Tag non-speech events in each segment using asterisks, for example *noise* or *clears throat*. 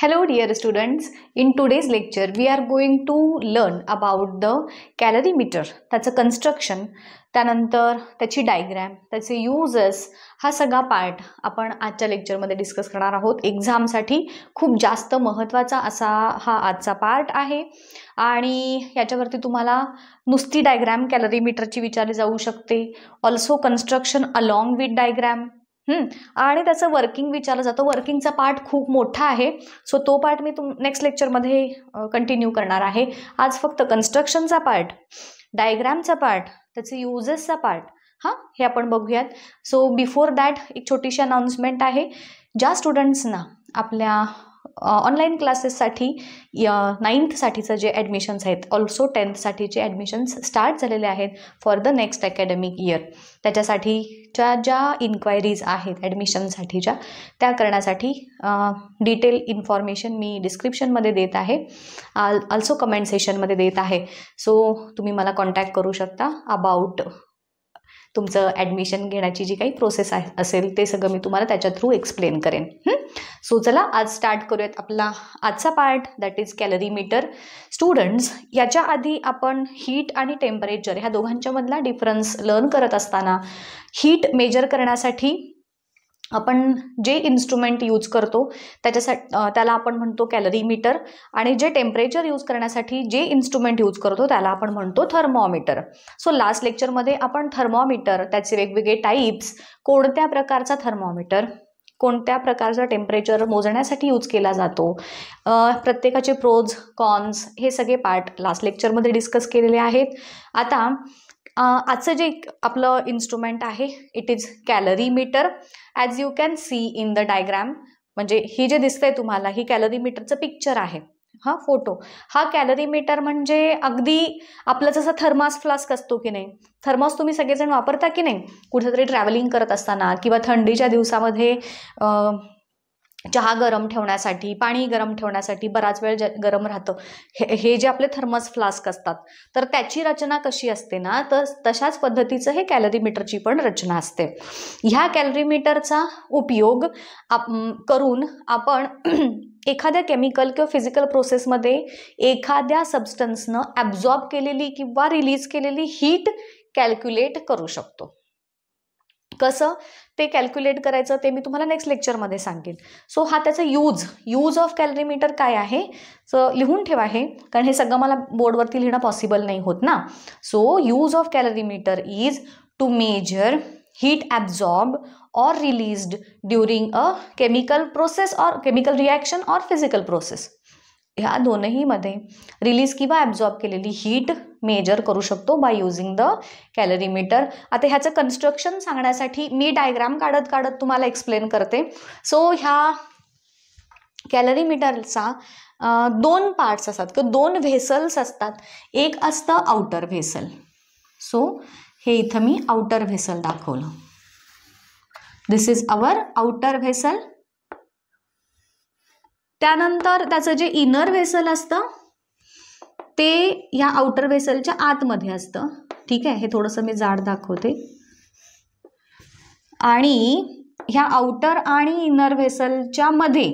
Hello dear students, in today's lecture we are going to learn about the calorimeter, त्याचं construction त्यानंतर त्याची diagram त्याचे uses हा सगळा पार्ट आपण आजच्या लेक्चरमध्ये डिस्कस करणार आहोत एक्झामसाठी खूप जास्त महत्त्वाचा असा हा आजचा पार्ट आहे आणि याच्यावरती तुम्हाला नुसती डायग्रॅम कॅलरीमीटरची विचारली जाऊ शकते also construction along with diagram आणि त्याचं वर्किंग विचारलं जातं वर्किंगचा पार्ट खूप मोठा आहे सो तो पार्ट मी तुम नेक्स्ट लेक्चरमध्ये कंटिन्यू करणार आहे आज फक्त कन्स्ट्रक्शनचा पार्ट डायग्रामचा पार्ट त्याचे युजेसचा पार्ट हां हे आपण बघूयात सो बिफोर दॅट एक छोटीशी अनाउन्समेंट आहे ज्या स्टुडंट्सना आपल्या ऑनलाईन क्लासेससाठी नाईन्थसाठीचं जे ॲडमिशन्स आहेत ऑल्सो टेन्थसाठीचे ॲडमिशन्स स्टार्ट झालेले आहेत for the next academic year त्याच्यासाठीच्या ज्या इन्क्वायरीज आहेत ॲडमिशनसाठीच्या त्या करण्यासाठी डिटेल इन्फॉर्मेशन मी डिस्क्रिप्शनमध्ये देत आहे ऑल्सो कमेंट सेशनमध्ये देत आहे सो तुम्ही मला कॉन्टॅक्ट करू शकता अबाउट तुमचं ॲडमिशन घेण्याची जी काही प्रोसेस असेल ते सगळं मी तुम्हाला त्याच्या थ्रू एक्सप्लेन करेन सो चला आज स्टार्ट करूयात आपला आजचा part that is calorimeter students याच्या आधी आपण हीट आणि टेम्परेचर ह्या दोघांच्यामधला डिफरन्स लर्न करत असताना हीट मेजर करण्यासाठी आपण जे इन्स्ट्रुमेंट यूज करतो त्याच्यासाठी त्याला आपण म्हणतो कॅलरी मीटर आणि जे टेम्परेचर यूज करण्यासाठी जे इन्स्ट्रुमेंट यूज करतो त्याला आपण म्हणतो थर्मोमीटर सो लास्ट लेक्चरमध्ये आपण थर्मॉमीटर त्याचे वेगवेगळे टाईप्स कोणत्या प्रकारचा थर्मोमीटर कोणत्या प्रकारचा टेम्परेचर मोजण्यासाठी यूज केला जातो प्रत्येकाचे प्रोज कॉन्स हे सगळे पार्ट लास्ट लेक्चरमध्ये डिस्कस केलेले आहेत आता आजचं जे आपलं इन्स्ट्रुमेंट आहे it is calorimeter as you can see in the diagram म्हणजे ही जे दिसतंय तुम्हाला ही कॅलरी मीटरचं पिक्चर आहे हा फोटो हा कॅलरी मीटर म्हणजे अगदी आपलं जसं थर्मास फ्लास्क असतो की नाही थर्मास तुम्ही सगळेजण वापरता की नाही कुठेतरी ट्रॅव्हलिंग करत असताना किंवा थंडीच्या दिवसामध्ये चहा गरम ठेवण्यासाठी पाणी गरम ठेवण्यासाठी बराच वेळ गरम राहतं हे हे जे आपले थर्मस फ्लास्क असतात तर त्याची रचना कशी असते ना तर तशाच पद्धतीचं हे कॅलरीमीटरची पण रचना असते ह्या कॅलरीमीटरचा उपयोग आप करून आपण *clears throat* एखाद्या केमिकल किंवा फिजिकल प्रोसेसमध्ये एखाद्या सबस्टन्सनं ॲब्झॉर्ब केलेली किंवा रिलीज केलेली हीट कॅल्क्युलेट करू शकतो कसं ते कॅल्क्युलेट करायचं ते मी तुम्हाला नेक्स्ट लेक्चरमध्ये सांगेन सो हा त्याचा यूज यूज ऑफ कॅलरीमीटर काय आहे सो लिहून ठेवा हे कारण हे सगळं मला बोर्डवरती लिहिणं पॉसिबल नाही होत ना so use of calorimeter is to measure heat absorb or released during a chemical process or chemical reaction or physical process ह्या दोनहीमध्ये रिलीज किंवा ॲब्झॉर्ब केलेली हीट मेजर करू शकतो बाय युझिंग द कॅलरीमीटर आता ह्याचं कन्स्ट्रक्शन सांगण्यासाठी मी डायग्राम काढत काढत तुम्हाला एक्सप्लेन करते सो ह्या कॅलरीमीटरचा दोन पार्ट्स असतात किंवा दोन व्हेसल्स असतात एक असतं आउटर व्हेसल सो हे इथं मी आउटर व्हेसल दाखवलं this is our outer vessel त्यानंतर त्याचं जे इनर व्हेसल असतं ते या आउटर व्हेसलच्या आतमध्ये असतं ठीक आहे हे थोडंसं मी जाड दाखवते आणि ह्या आउटर आणि इनर व्हेसलच्या मध्ये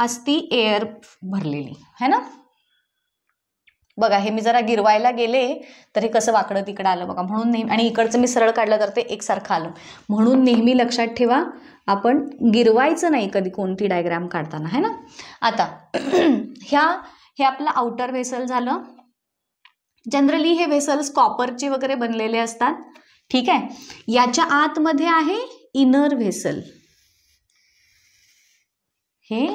असती एअर भरलेली है ना बघा हे मी जरा गिरवायला गेले तर हे कसं वाकडं तिकडं आलं बघा म्हणून नेहमी आणि इकडचं मी सरळ काढलं तर ते एकसारखं आलं म्हणून नेहमी लक्षात ठेवा आपण गिरवायचं नाही कधी कोणती डायग्राम काढताना है ना आता *clears throat* ह्या हे आपलं आउटर व्हेसल झालं जनरली हे व्हेसल्स कॉपरचे वगैरे बनलेले असतात ठीक आहे याच्या आतमध्ये आहे इनर व्हेसल हे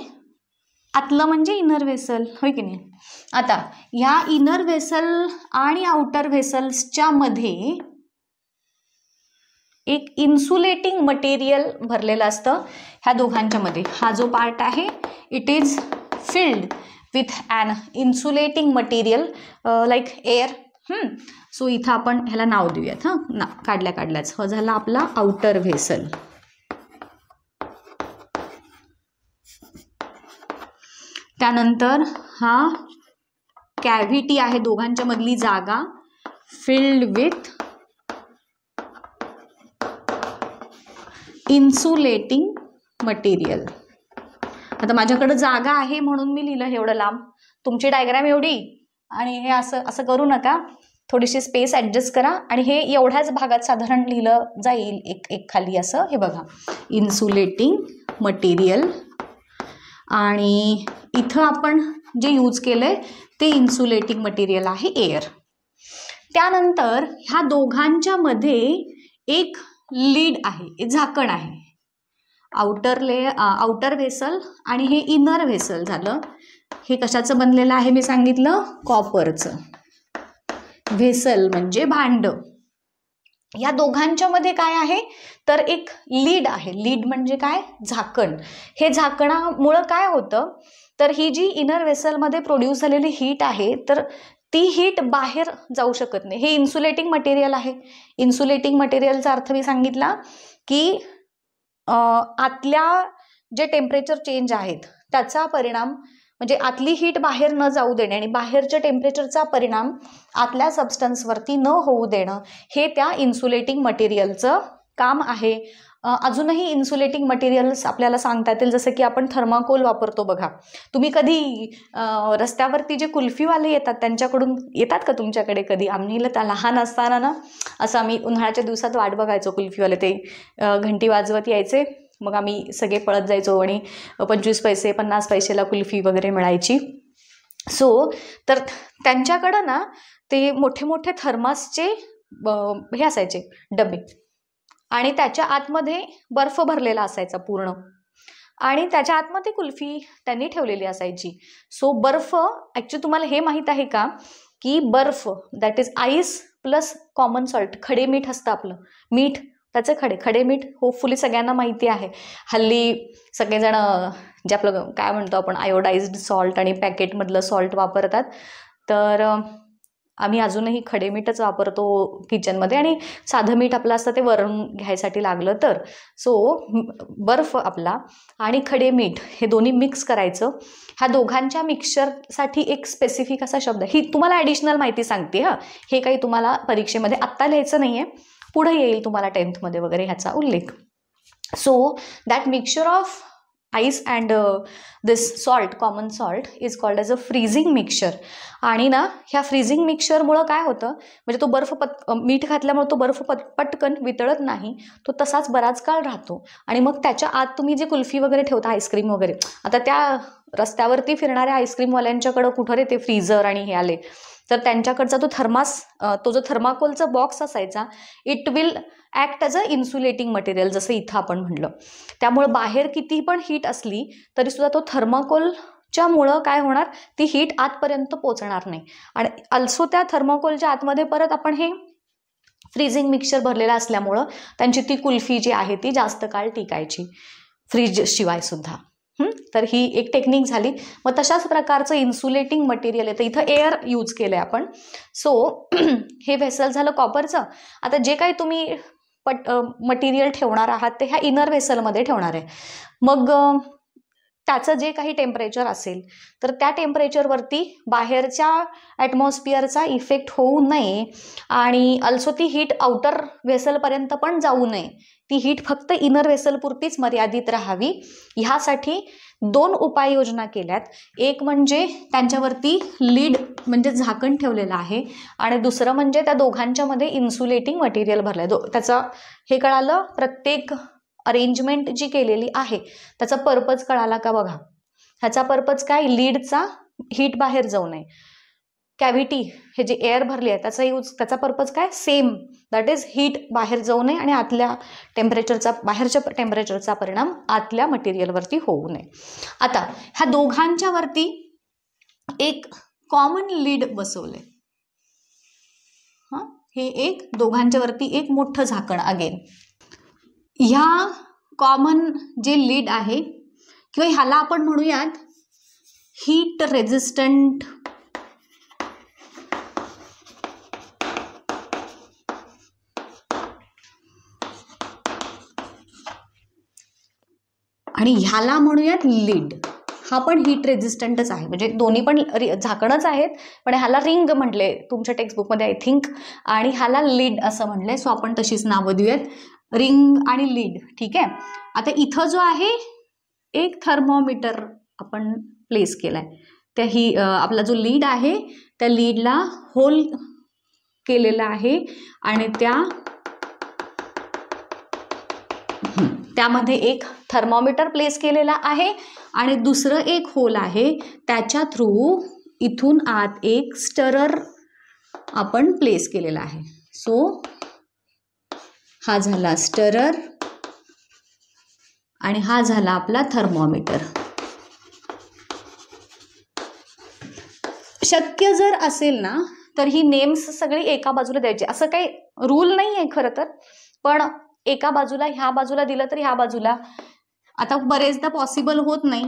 आतलं म्हणजे इनर व्हेसल होय की नाही आता ह्या इनर व्हेसल आणि आउटर व्हेसल्सच्या मध्ये एक इन्सुलेटिंग मटेरियल भरलेलं असतं ह्या दोघांच्या मध्ये हा जो पार्ट आहे it is filled with an insulating material like air so इथं आपण ह्याला नाव देऊयात हां ना काढल्या काढल्याच हा हो, झाला आपला आउटर व्हेसल त्यानंतर हा कॅव्हिटी आहे दोघांच्या मधली जागा फिल्ड विथ इन्सुलेटिंग मटेरियल आता माझ्याकडं जागा आहे म्हणून मी लिहिलं एवढं लांब तुमची डायग्राम एवढी आणि हे असं असं करू नका थोडीशी स्पेस ॲडजस्ट करा आणि हे एवढ्याच भागात साधारण लिहिलं जाईल एक एक खाली असं हे बघा इन्सुलेटिंग मटेरियल आणि इथं आपण जे यूज केलं आहे ते इन्सुलेटिंग मटेरियल आहे एअर त्यानंतर ह्या दोघांच्या मध्ये एक लीड आहे झाकण आहे आउटर ले आउटर व्हेसल आणि हे इनर व्हेसल झालं हे कशाचं बनलेलं आहे मी सांगितलं कॉपरचं व्हेसल म्हणजे भांडं या दोघांच्या मध्ये काय आहे तर एक लीड आहे लीड म्हणजे काय झाकण हे झाकणामुळं काय होतं तर ही जी इनर वेसलमध्ये प्रोड्यूस झालेली हीट आहे तर ती हीट बाहेर जाऊ शकत नाही हे इन्सुलेटिंग मटेरियल आहे इन्सुलेटिंग मटेरियलचा अर्थ मी सांगितला की आतल्या जे टेम्परेचर चेंज आहेत त्याचा परिणाम म्हणजे आतली हीट बाहेर न जाऊ देणे आणि बाहेरच्या टेम्परेचरचा परिणाम आतल्या सबस्टन्सवरती न होऊ देणं हे त्या इन्सुलेटिंग मटेरियलचं काम आहे अजूनही इन्सुलेटिंग मटेरियल्स आपल्याला सांगता येतील जसं की आपण थर्माकोल वापरतो बघा तुम्ही कधी रस्त्यावरती जे कुल्फीवाले येतात त्यांच्याकडून येतात का तुमच्याकडे कधी आम्ही लहान असताना ना असं आम्ही उन्हाळ्याच्या दिवसात वाट बघायचो कुल्फीवाले ते घंटी वाजवत यायचे मग आम्ही सगळे पळत जायचो आणि पंचवीस पैसे पन्नास पैसेला कुल्फी वगैरे मिळायची सो तर त्यांच्याकडं ना ते मोठे मोठे थर्मासचे हे असायचे डबे आणि त्याच्या आतमध्ये बर्फ भरलेला असायचा पूर्ण आणि त्याच्या आतमध्ये कुल्फी त्यांनी ठेवलेली असायची सो बर्फ ॲक्च्युली तुम्हाला हे माहीत आहे का की बर्फ that is ice plus common salt खडे मीठ असतं आपलं मीठ त्याचे खडे खडे मीठ होपफुली सगळ्यांना माहिती आहे हल्ली सगळेजण जे आपलं काय म्हणतो आपण आयोडाइज्ड सॉल्ट आणि पॅकेटमधलं सॉल्ट वापरतात तर आम्ही अजूनही खडे मीठच वापरतो किचनमध्ये आणि साधं मीठ आपलं असतं ते वरण घ्यायसाठी लागलं तर सो बर्फ आपला आणि खडे मीठ हे दोन्ही मिक्स करायचं ह्या दोघांच्या मिक्सरसाठी एक स्पेसिफिक असा शब्द ही तुम्हाला ॲडिशनल माहिती सांगते हां हे काही तुम्हाला परीक्षेमध्ये आत्ता लिहायचं नाही आहे पुढे येईल तुम्हाला टेन्थमध्ये वगैरे ह्याचा उल्लेख so that mixture of ice and this salt common salt is called as a freezing mixture आणि ना ह्या फ्रीझिंग मिक्सचरमुळं काय होतं म्हणजे तो बर्फ पत मीठ घातल्यामुळे तो बर्फ पत पटकन वितळत नाही तो तसाच बराच काळ राहतो आणि मग त्याच्या आत तुम्ही जे कुल्फी वगैरे ठेवता आईस्क्रीम वगैरे आता त्या रस्त्यावरती फिरणाऱ्या आईस्क्रीमवाल्यांच्याकडं कुठं रे ते फ्रीझर आणि हे आले तर त्यांच्याकडचा तो थर्मास तो जो थर्माकोलचा बॉक्स असायचा it will act as a insulating material जसं इथं आपण म्हणलं त्यामुळं बाहेर किती पण हीट असली तरीसुद्धा तो थर्माकोल च्यामुळं काय होणार ती हीट आतपर्यंत पोचणार नाही आणि अल्सो त्या थर्माकोलच्या आतमध्ये परत आपण हे फ्रीजिंग मिक्सचर भरलेलं असल्यामुळं त्यांची ती कुल्फी जी आहे ती जास्त काळ टिकायची फ्रीज सुद्धा तर ही एक टेक्निक झाली मग तशाच प्रकारचं इन्सुलेटिंग मटेरियल आहे तर इथं एअर यूज केलं आहे आपण सो *clears throat* हे व्हेसल झालं कॉपरचं आता जे काही तुम्ही पट मटेरियल ठेवणार आहात ते ह्या इनर व्हेसलमध्ये ठेवणार आहे मग त्याचं जे काही टेम्परेचर असेल तर त्या टेम्परेचरवरती बाहेरच्या ॲटमॉस्फिअरचा इफेक्ट होऊ नये आणि अल्सो ती हीट आउटर व्हेसलपर्यंत पण जाऊ नये ती हीट फक्त इनर व्हेसलपुरतीच मर्यादित राहावी ह्यासाठी दोन उपाययोजना केल्यात एक म्हणजे त्यांच्यावरती लीड म्हणजे झाकण ठेवलेलं आहे आणि दुसरं म्हणजे त्या दोघांच्यामध्ये इन्सुलेटिंग मटेरियल भरलं आहे दो त्याचं हे कळालं प्रत्येक अरेंजमेंट जी केलेली आहे त्याचा पर्पज कळाला का बघा ह्याचा पर्पज काय लीडचा हीट बाहेर जाऊ नये कॅव्हिटी हे जे एअर भरली आहे त्याचा यूज त्याचा पर्पज काय सेम दॅट इज हीट बाहेर जाऊ नये आणि आतल्या टेम्परेचरचा बाहेरच्या टेम्परेचरचा परिणाम आतल्या मटेरियलवरती होऊ नये आता ह्या दोघांच्या वरती एक कॉमन लीड बसवले हा हे एक दोघांच्या वरती एक मोठं झाकण अगेन ह्या कॉमन जे लीड आहे किंवा ह्याला आपण म्हणूयात हीट रेजिस्टंट आणि ह्याला म्हणूयात लीड हा पण हीट रेझिस्टंटच आहे म्हणजे दोन्ही पण रि झाकणच आहेत पण ह्याला रिंग म्हटले तुमच्या टेक्स्टबुकमध्ये आय थिंक आणि ह्याला लीड असं म्हटलं सो आपण तशीच नावं देऊयात रिंग आणि लीड ठीक आहे आता इथं जो आहे एक थर्मोमीटर आपण प्लेस केला आहे त्या ही आपला जो लीड आहे त्या लीडला होल केलेला आहे आणि त्या त्यामध्ये एक थर्मोमीटर प्लेस केलेला आहे आणि दुसरं एक होल आहे त्याच्या थ्रू इथून आत एक स्टरर आपण प्लेस केलेला आहे सो हा झाला स्टरर आणि हा झाला आपला थर्मोमीटर शक्य जर असेल ना तर ही नेम्स सगळी एका बाजूला द्यायची असं काही रूल नाही आहे खरं तर पण एका बाजूला ह्या बाजूला दिलं तर ह्या बाजूला आता बरेचदा पॉसिबल होत नाही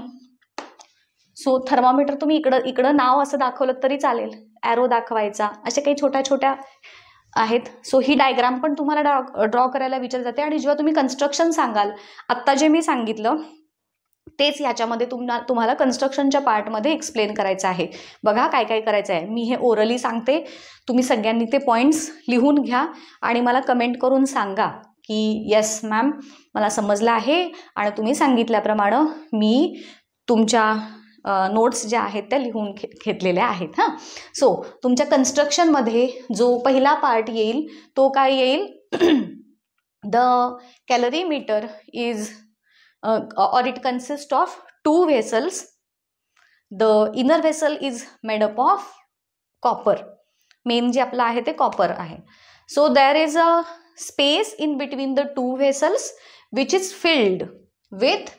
सो थर्मामीटर तुम्ही इकडं इकडं नाव असं दाखवलं तरी चालेल ॲरो दाखवायचा अशा काही छोट्या छोट्या आहेत सो ही डायग्राम पण तुम्हाला ड्रॉ ड्रॉ करायला विचार जाते आणि जेव्हा तुम्ही कन्स्ट्रक्शन सांगाल आत्ता जे मी सांगितलं तेच ह्याच्यामध्ये तुम्हाला तुम्हाला कन्स्ट्रक्शनच्या पार्टमध्ये एक्सप्लेन करायचं आहे बघा काय काय करायचं आहे मी हे ओरली सांगते तुम्ही सगळ्यांनी ते पॉईंट्स लिहून घ्या आणि मला कमेंट करून सांगा की येस मॅम मला समजलं आहे आणि तुम्ही सांगितल्याप्रमाणे मी तुमच्या नोट्स ज्या आहेत त्या लिहून घे घेतलेल्या आहेत हां सो तुमच्या कन्स्ट्रक्शनमध्ये जो पहिला पार्ट येईल तो काय येईल the calorimeter is or it consist of two vessels the inner vessel is made up of copper main जे आपलं आहे ते कॉपर आहे so there is a space in between the two vessels which is filled with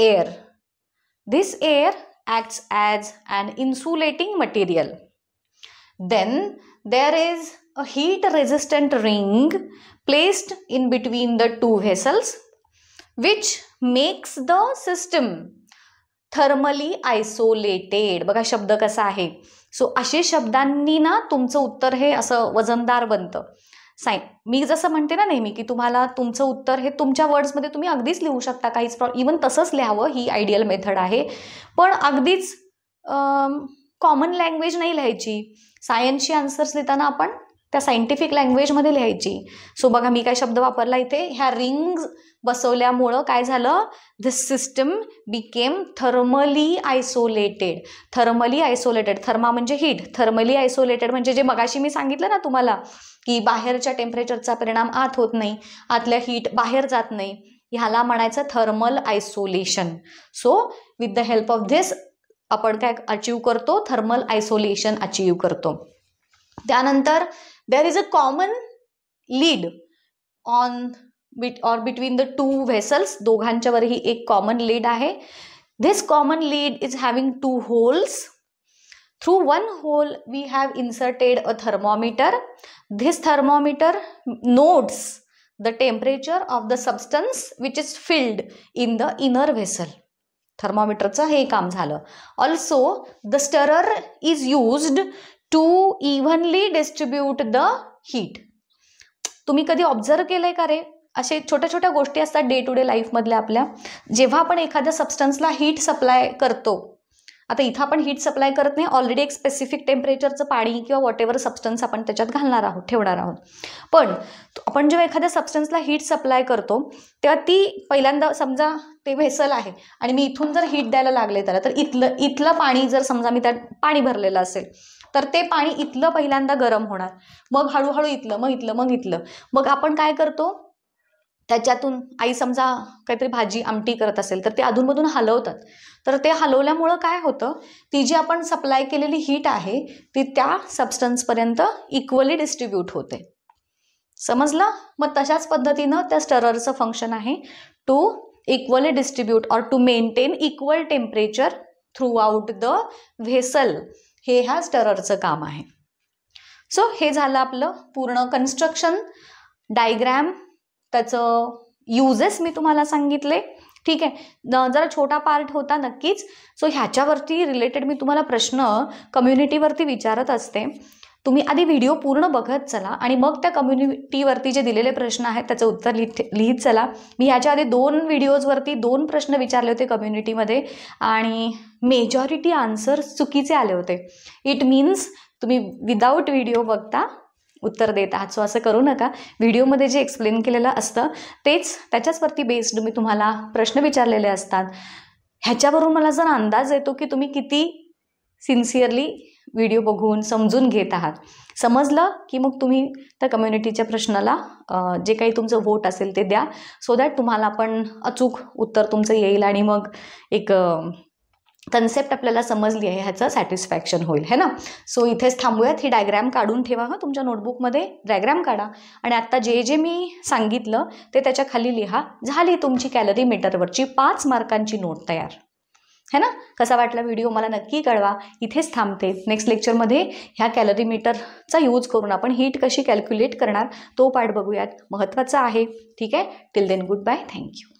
air this air acts as an insulating material. Then there is a heat resistant ring placed in between the two vessels which makes the system thermally isolated. बघा शब्द कसा आहे So, अशे शब्दांनी ना तुमचं उत्तर हे असं वजनदार बनतं साईन मी जसं म्हणते ना नेहमी की तुम्हाला तुमचं उत्तर हे तुमच्या वर्ड्समध्ये तुम्ही अगदीच लिहू शकता काहीच प्रॉब्लेम इवन तसंच लिहावं ही आयडियल मेथड आहे पण अगदीच कॉमन लँग्वेज नाही लिहायची सायन्सची आन्सर्स लिहिताना आपण त्या सायंटिफिक लँग्वेजमध्ये लिहायची सो बघा मी काय शब्द वापरला इथे ह्या रिंग्ज बसवल्यामुळं काय झालं this system became thermally isolated thermally isolated थर्मा म्हणजे हीट थर्मली आयसोलेटेड म्हणजे जे मगाशी मी सांगितलं ना तुम्हाला की बाहेरच्या टेम्परेचरचा परिणाम आत होत नाही आतल्या हीट बाहेर जात नाही ह्याला म्हणायचं thermal isolation so with the help of this आपण काय अचीव करतो थर्मल आयसोलेशन अचीव करतो त्यानंतर There is a common lead on or between the two vessels दोघांच्यावरही एक common lead आहे this common lead is having two holes through one hole we have inserted a thermometer this thermometer notes the temperature of the substance which is filled in the inner vessel thermometer हे काम झालं Also, the stirrer is used. To evenly distribute the heat तुम्ही कधी observe केलंय का रे असे छोट्या छोट्या गोष्टी असतात डे टू डे लाईफमधल्या आपल्या जेव्हा आपण एखाद्या सबस्टन्सला हीट सप्लाय करतो आता इथं आपण हीट सप्लाय करत नाही ऑलरेडी एक स्पेसिफिक टेम्परेचरचं पाणी किंवा वॉट एव्हर सबस्टन्स आपण त्याच्यात घालणार आहोत ठेवणार आहोत पण आपण जेव्हा एखाद्या सबस्टन्सला हीट सप्लाय करतो तेव्हा ती पहिल्यांदा समजा ते व्हेसल आहे आणि मी इथून जर हीट द्यायला लागले त्याला तर इथलं इथलं पाणी जर समजा मी त्यात पाणी भरलेलं असेल तर ते पाणी इथलं पहिल्यांदा गरम होणार मग हळूहळू इथलं मग इथलं मग इथलं मग आपण काय करतो त्याच्यातून आई समजा काहीतरी भाजी आमटी करत असेल तर ते अधूनमधून हलवतात तर ते हलवल्यामुळं काय होतं ती जी आपण सप्लाय केलेली हीट आहे ती त्या सबस्टन्सपर्यंत इक्वली डिस्ट्रीब्यूट होते समजलं मग तशाच पद्धतीनं त्या स्टररचं फंक्शन आहे to equally distribute or to maintain equal temperature throughout the vessel हे ह्या स्टररचं काम आहे सो so, हे झालं आपलं पूर्ण कन्स्ट्रक्शन डायग्रॅम त्याचं युजेस मी तुम्हाला सांगितले ठीक आहे जरा छोटा पार्ट होता नक्कीच सो ह्याच्यावरती रिलेटेड मी तुम्हाला प्रश्न कम्युनिटीवरती विचारत असते तुम्ही आधी व्हिडिओ पूर्ण बघत चला आणि मग त्या कम्युनिटीवरती जे दिलेले प्रश्न आहेत त्याचं उत्तर लिहित लिहित चला मी ह्याच्या आधी दोन व्हिडिओजवरती दोन प्रश्न विचारले होते कम्युनिटीमध्ये आणि मेजॉरिटी आन्सर चुकीचे आले होते इट मीन्स तुम्ही विदाऊट व्हिडिओ बघता उत्तर देत आहात सो असं करू नका व्हिडिओमध्ये जे एक्सप्लेन केलेलं असतं तेच त्याच्याचवरती बेस्ड मी तुम्हाला प्रश्न विचारलेले असतात ह्याच्यावरून मला जर अंदाज येतो की तुम्ही किती सिन्सिअरली व्हिडिओ बघून समजून घेत आहात समजलं की मग तुम्ही त्या कम्युनिटीच्या प्रश्नाला जे काही तुमचं वोट असेल ते द्या सो दॅट तुम्हाला पण अचूक उत्तर तुमचं येईल आणि मग एक कन्सेप्ट आपल्याला समजली आहे ह्याचं सॅटिस्फॅक्शन होईल है ना सो इथेच थांबूयात ही डायग्रॅम काढून ठेवा हां तुमच्या नोटबुकमध्ये डायग्रॅम काढा आणि आत्ता जे जे मी सांगितलं ते त्याच्या खाली लिहा झाली तुमची कॅलरी मीटरवरची पाच मार्कांची नोट तयार है ना कसा वाटला व्हिडिओ मला नक्की कळवा इथेच थांबते नेक्स्ट लेक्चरमध्ये ह्या कॅलरी मीटरचा यूज करून आपण हीट कशी कॅल्क्युलेट करणार तो पार्ट बघूयात महत्त्वाचा आहे ठीक आहे till then goodbye thank you